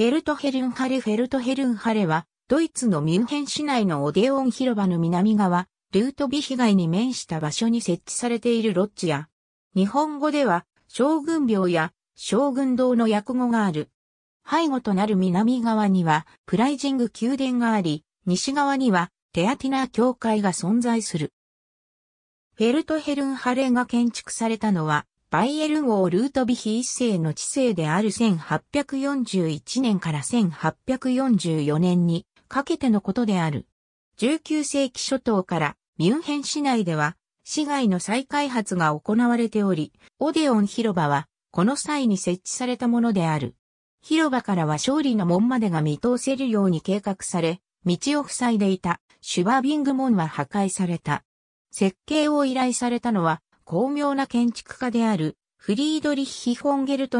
フェルトヘルンハレフェルトヘルンハレは、ドイツのミュンヘン市内のオデオン広場の南側、ルートビ被害に面した場所に設置されているロッジや、日本語では、将軍廟や将軍堂の訳語がある。背後となる南側には、プライジング宮殿があり、西側には、テアティナー教会が存在する。フェルトヘルンハレが建築されたのは、バイエル号ルートビヒ一世の知性である1841年から1844年にかけてのことである。19世紀初頭からミュンヘン市内では市街の再開発が行われており、オデオン広場はこの際に設置されたものである。広場からは勝利の門までが見通せるように計画され、道を塞いでいたシュバービング門は破壊された。設計を依頼されたのは巧妙な建築家であるフリードリッヒ・フォンゲルト